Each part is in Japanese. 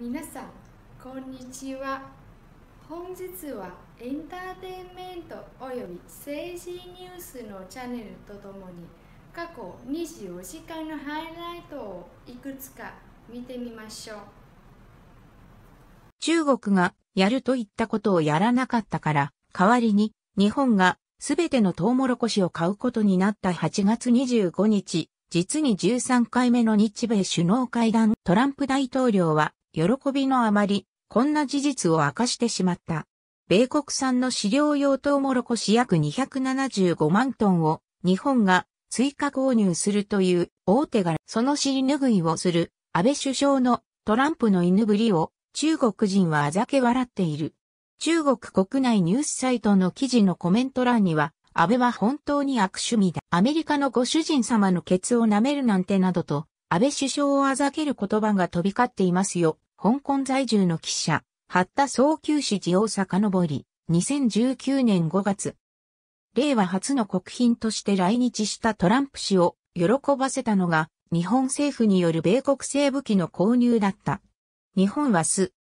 皆さんこんにちは本日はエンターテインメントおよび政治ニュースのチャンネルとともに過去24時間のハイライトをいくつか見てみましょう中国がやるといったことをやらなかったから代わりに日本がすべてのトウモロコシを買うことになった8月25日、実に13回目の日米首脳会談、トランプ大統領は喜びのあまり、こんな事実を明かしてしまった。米国産の飼料用トウモロコシ約275万トンを日本が追加購入するという大手がその尻拭いをする安倍首相のトランプの犬ぶりを中国人はあざけ笑っている。中国国内ニュースサイトの記事のコメント欄には安倍は本当に悪趣味だ。アメリカのご主人様のケツを舐めるなんてなどと安倍首相をあざける言葉が飛び交っていますよ。香港在住の記者、八田早急氏寺を遡り、2019年5月、令和初の国賓として来日したトランプ氏を喜ばせたのが、日本政府による米国製武器の購入だった。日本はス、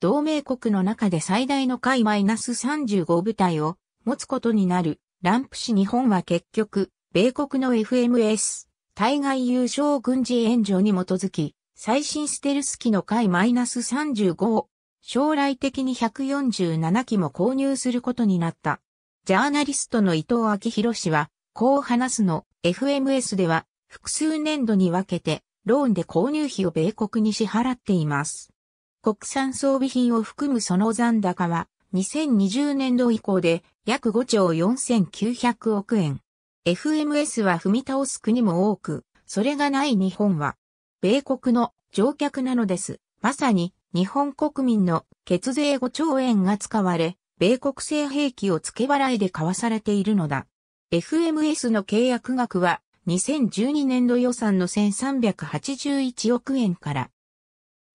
同盟国の中で最大の海 -35 部隊を持つことになる、ランプ氏日本は結局、米国の FMS、対外優勝軍事援助に基づき、最新ステルス機の回 -35 を将来的に147機も購入することになった。ジャーナリストの伊藤昭博氏は、こう話すの、FMS では複数年度に分けてローンで購入費を米国に支払っています。国産装備品を含むその残高は2020年度以降で約5兆4900億円。FMS は踏み倒す国も多く、それがない日本は米国の乗客なのです。まさに日本国民の血税5兆円が使われ、米国製兵器を付け払いで買わされているのだ。FMS の契約額は2012年度予算の1381億円から、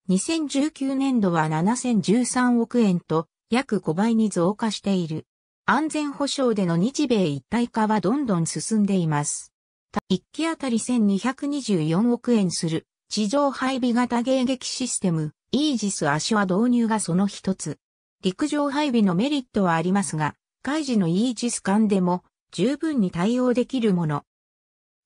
2019年度は7013億円と約5倍に増加している。安全保障での日米一体化はどんどん進んでいます。1機あたり1224億円する地上配備型迎撃システム、イージス・アシア導入がその一つ。陸上配備のメリットはありますが、海事のイージス艦でも十分に対応できるもの。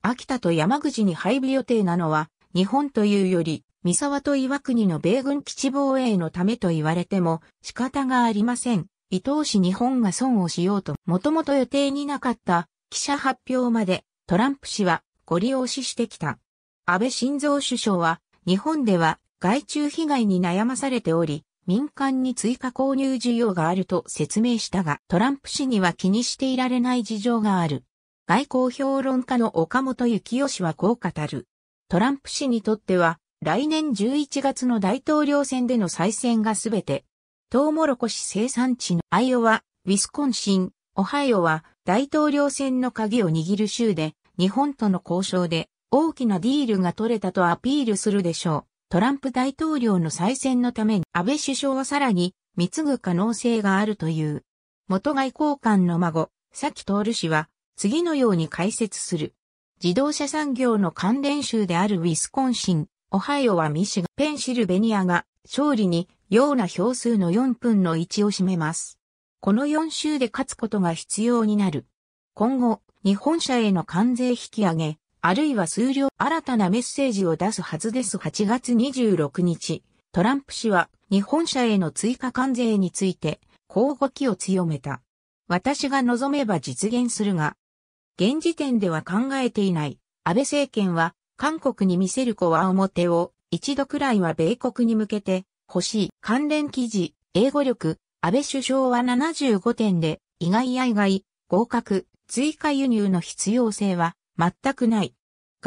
秋田と山口に配備予定なのは、日本というより、三沢と岩国の米軍基地防衛のためと言われても仕方がありません。伊藤氏日本が損をしようと、もともと予定になかった記者発表までトランプ氏はご利用ししてきた。安倍晋三首相は、日本では害虫被害に悩まされており、民間に追加購入需要があると説明したが、トランプ氏には気にしていられない事情がある。外交評論家の岡本幸夫氏はこう語る。トランプ氏にとっては、来年11月の大統領選での再選がすべて、トウモロコシ生産地のアイオワ、ウィスコンシン、オハイオは大統領選の鍵を握る州で、日本との交渉で大きなディールが取れたとアピールするでしょう。トランプ大統領の再選のために安倍首相はさらに貢ぐ可能性があるという。元外交官の孫、佐紀徹氏は次のように解説する。自動車産業の関連州であるウィスコンシン、オハイオはミシガン、ペンシルベニアが勝利にうな票数の4分の1を占めます。この4州で勝つことが必要になる。今後、日本車への関税引き上げ、あるいは数量新たなメッセージを出すはずです。8月26日、トランプ氏は日本車への追加関税について、こう動きを強めた。私が望めば実現するが、現時点では考えていない。安倍政権は韓国に見せる子は表を一度くらいは米国に向けて欲しい。関連記事、英語力、安倍首相は75点で、意外や意外、合格、追加輸入の必要性は全くない。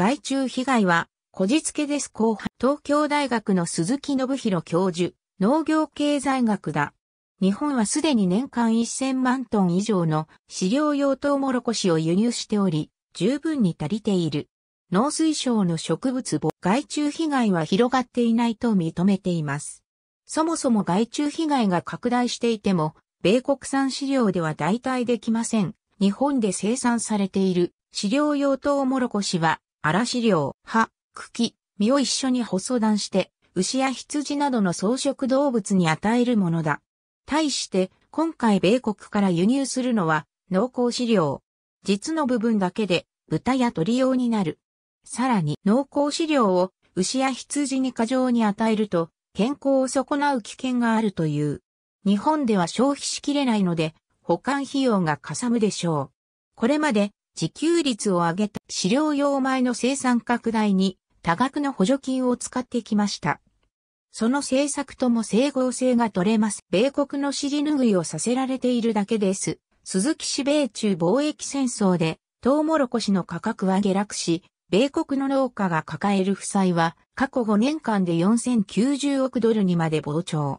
害虫被害は、こじつけです。後半、東京大学の鈴木信弘教授、農業経済学だ。日本はすでに年間1000万トン以上の飼料用トウモロコシを輸入しており、十分に足りている。農水省の植物母害虫被害は広がっていないと認めています。そもそも害虫被害が拡大していても、米国産飼料では代替できません。日本で生産されている飼料用トウモロコシは荒飼葉、茎、実を一緒に細断して、牛や羊などの草食動物に与えるものだ。対して、今回米国から輸入するのは、濃厚飼料。実の部分だけで、豚や鳥用になる。さらに、濃厚飼料を牛や羊に過剰に与えると、健康を損なう危険があるという。日本では消費しきれないので、保管費用がかさむでしょう。これまで自給率を上げた飼料用米の生産拡大に多額の補助金を使ってきました。その政策とも整合性が取れます。米国の尻拭いをさせられているだけです。鈴木氏米中貿易戦争で、トウモロコシの価格は下落し、米国の農家が抱える負債は過去5年間で4090億ドルにまで膨張。